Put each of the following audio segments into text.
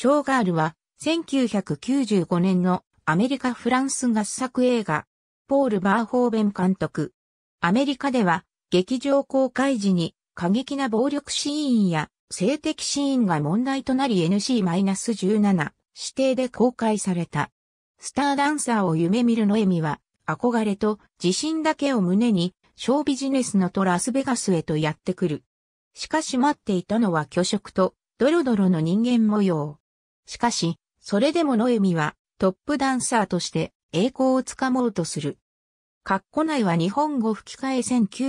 ショーガールは、1995年のアメリカ・フランス合作映画、ポール・バーホーベン監督。アメリカでは、劇場公開時に過激な暴力シーンや性的シーンが問題となり NC-17 指定で公開された。スターダンサーを夢見るノエミは、憧れと自信だけを胸に、ショービジネスのとラスベガスへとやってくる。しかし待っていたのは虚飾と、ドロドロの人間模様。しかし、それでもノエミはトップダンサーとして栄光をつかもうとする。カッコ内は日本語吹き替え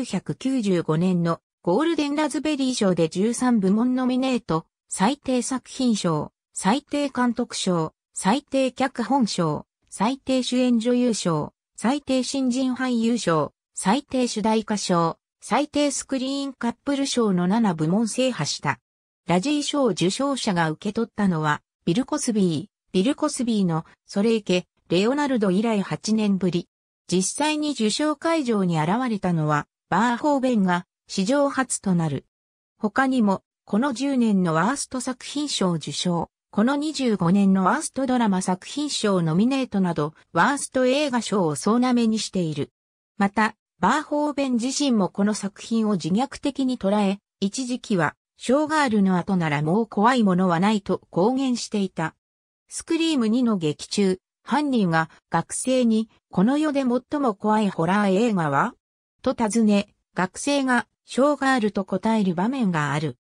1995年のゴールデンラズベリー賞で13部門ノミネート、最低作品賞、最低監督賞、最低脚本賞、最低主演女優賞、最低新人俳優賞、最低主題歌賞、最低スクリーンカップル賞の7部門制覇した。ラジー賞受賞者が受け取ったのはビル・コスビー、ビル・コスビーの、それいけ、レオナルド以来8年ぶり。実際に受賞会場に現れたのは、バーホーベンが史上初となる。他にも、この10年のワースト作品賞受賞、この25年のワーストドラマ作品賞ノミネートなど、ワースト映画賞を総なめにしている。また、バーホーベン自身もこの作品を自虐的に捉え、一時期はショーガールの後ならもう怖いものはないと公言していた。スクリーム2の劇中、犯人が学生にこの世で最も怖いホラー映画はと尋ね、学生がショーガールと答える場面がある。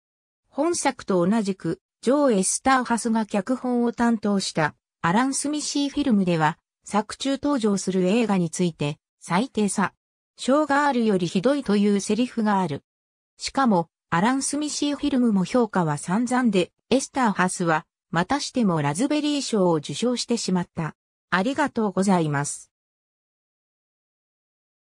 本作と同じく、ジョー・エスターハスが脚本を担当したアラン・スミシーフィルムでは、作中登場する映画について、最低さ、ショーガールよりひどいというセリフがある。しかも、アラン・スミシーフィルムも評価は散々で、エスターハスは、またしてもラズベリー賞を受賞してしまった。ありがとうございます。